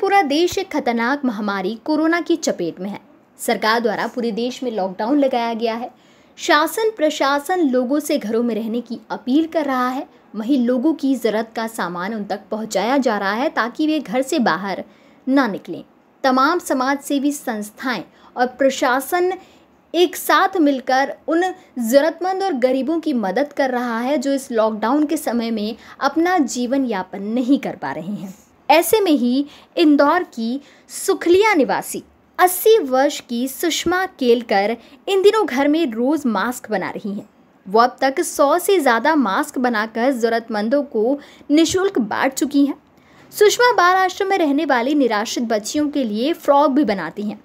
पूरा देश एक खतरनाक महामारी कोरोना की चपेट में है सरकार द्वारा पूरे देश में लॉकडाउन लगाया गया है शासन प्रशासन लोगों से घरों में रहने की अपील कर रहा है वहीं लोगों की ज़रूरत का सामान उन तक पहुंचाया जा रहा है ताकि वे घर से बाहर ना निकलें तमाम समाज सेवी संस्थाएं और प्रशासन एक साथ मिलकर उन ज़रूरतमंद और गरीबों की मदद कर रहा है जो इस लॉकडाउन के समय में अपना जीवन यापन नहीं कर पा रहे हैं ऐसे में ही इंदौर की सुखलिया निवासी 80 वर्ष की सुषमा केलकर इन दिनों घर में रोज़ मास्क बना रही हैं वो अब तक 100 से ज़्यादा मास्क बनाकर ज़रूरतमंदों को निशुल्क बांट चुकी हैं सुषमा बाल आश्रम में रहने वाली निराश्रित बच्चियों के लिए फ्रॉक भी बनाती हैं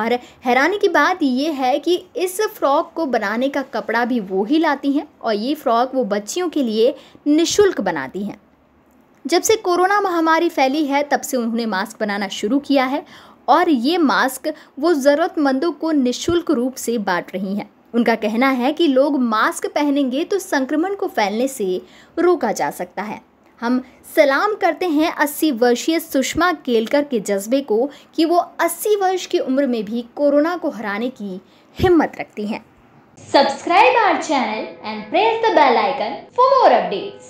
और हैरानी की बात यह है कि इस फ्रॉक को बनाने का कपड़ा भी वो ही लाती हैं और ये फ्रॉक वो बच्चियों के लिए निशुल्क बनाती हैं जब से कोरोना महामारी फैली है तब से उन्होंने मास्क बनाना शुरू किया है और ये मास्क वो ज़रूरतमंदों को निशुल्क रूप से बांट रही हैं उनका कहना है कि लोग मास्क पहनेंगे तो संक्रमण को फैलने से रोका जा सकता है हम सलाम करते हैं 80 वर्षीय सुषमा केलकर के जज्बे को कि वो 80 वर्ष की उम्र में भी कोरोना को हराने की हिम्मत रखती हैं। Subscribe our channel and press the bell icon for more updates.